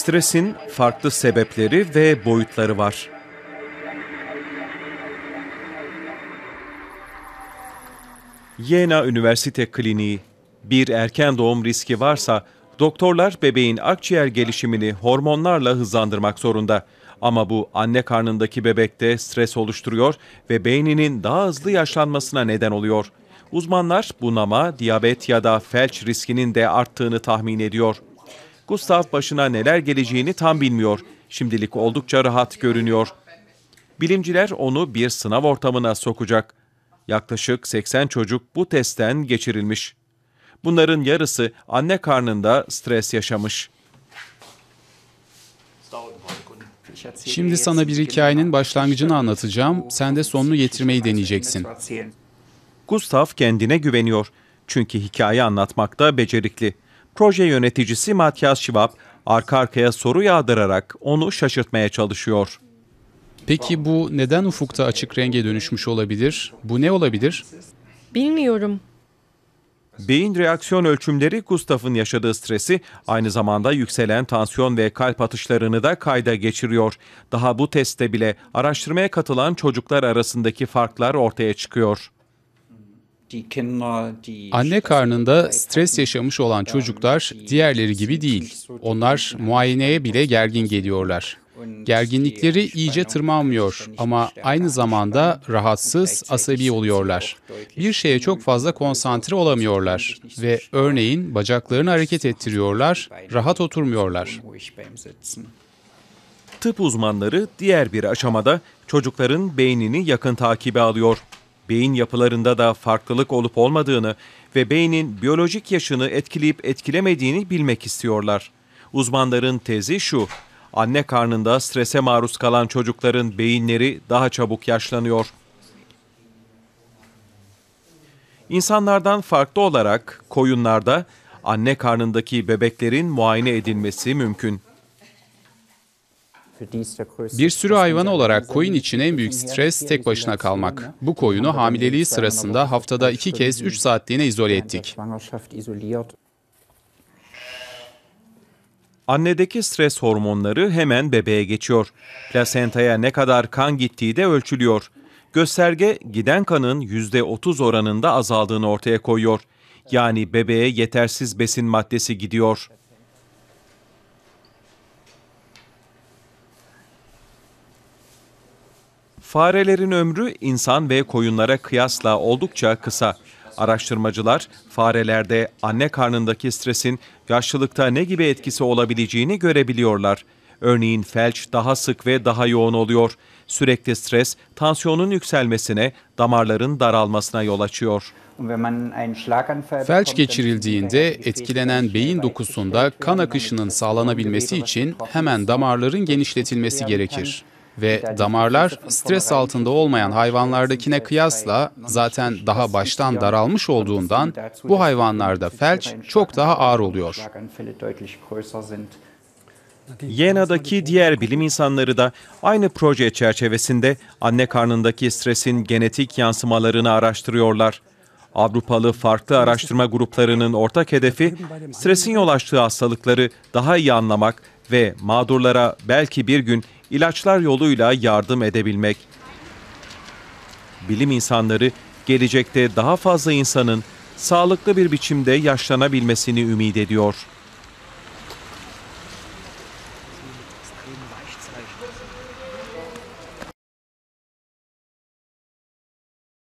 Stresin farklı sebepleri ve boyutları var. Yena Üniversite Kliniği Bir erken doğum riski varsa doktorlar bebeğin akciğer gelişimini hormonlarla hızlandırmak zorunda. Ama bu anne karnındaki bebekte stres oluşturuyor ve beyninin daha hızlı yaşlanmasına neden oluyor. Uzmanlar bunama, diyabet ya da felç riskinin de arttığını tahmin ediyor. Gustav başına neler geleceğini tam bilmiyor. Şimdilik oldukça rahat görünüyor. Bilimciler onu bir sınav ortamına sokacak. Yaklaşık 80 çocuk bu testten geçirilmiş. Bunların yarısı anne karnında stres yaşamış. Şimdi sana bir hikayenin başlangıcını anlatacağım. Sen de sonunu getirmeyi deneyeceksin. Gustav kendine güveniyor. Çünkü hikaye anlatmakta becerikli. Proje yöneticisi Matyas Şivap arka arkaya soru yağdırarak onu şaşırtmaya çalışıyor. Peki bu neden ufukta açık renge dönüşmüş olabilir? Bu ne olabilir? Bilmiyorum. Beyin reaksiyon ölçümleri Gustaf'ın yaşadığı stresi, aynı zamanda yükselen tansiyon ve kalp atışlarını da kayda geçiriyor. Daha bu testte bile araştırmaya katılan çocuklar arasındaki farklar ortaya çıkıyor. Anne karnında stres yaşamış olan çocuklar diğerleri gibi değil. Onlar muayeneye bile gergin geliyorlar. Gerginlikleri iyice tırmanmıyor ama aynı zamanda rahatsız, asabi oluyorlar. Bir şeye çok fazla konsantre olamıyorlar ve örneğin bacaklarını hareket ettiriyorlar, rahat oturmuyorlar. Tıp uzmanları diğer bir aşamada çocukların beynini yakın takibe alıyor beyin yapılarında da farklılık olup olmadığını ve beynin biyolojik yaşını etkileyip etkilemediğini bilmek istiyorlar. Uzmanların tezi şu, anne karnında strese maruz kalan çocukların beyinleri daha çabuk yaşlanıyor. İnsanlardan farklı olarak koyunlarda anne karnındaki bebeklerin muayene edilmesi mümkün. Bir sürü hayvan olarak koyun için en büyük stres tek başına kalmak. Bu koyunu hamileliği sırasında haftada iki kez üç saatliğine izole ettik. Annedeki stres hormonları hemen bebeğe geçiyor. Plasentaya ne kadar kan gittiği de ölçülüyor. Gösterge giden kanın %30 oranında azaldığını ortaya koyuyor. Yani bebeğe yetersiz besin maddesi gidiyor. Farelerin ömrü insan ve koyunlara kıyasla oldukça kısa. Araştırmacılar farelerde anne karnındaki stresin yaşlılıkta ne gibi etkisi olabileceğini görebiliyorlar. Örneğin felç daha sık ve daha yoğun oluyor. Sürekli stres tansiyonun yükselmesine, damarların daralmasına yol açıyor. Felç geçirildiğinde etkilenen beyin şey dokusunda kan akışının sağlanabilmesi için hemen damarların genişletilmesi gerekir ve damarlar stres altında olmayan hayvanlardakine kıyasla zaten şey daha baştan daralmış olduğundan bu hayvanlarda felç çok daha ağır oluyor. Yena'daki diğer bilim insanları da aynı proje çerçevesinde anne karnındaki stresin genetik yansımalarını araştırıyorlar. Avrupalı farklı araştırma gruplarının ortak hedefi stresin yol açtığı hastalıkları daha iyi anlamak ve mağdurlara belki bir gün ilaçlar yoluyla yardım edebilmek. Bilim insanları gelecekte daha fazla insanın sağlıklı bir biçimde yaşlanabilmesini ümit ediyor.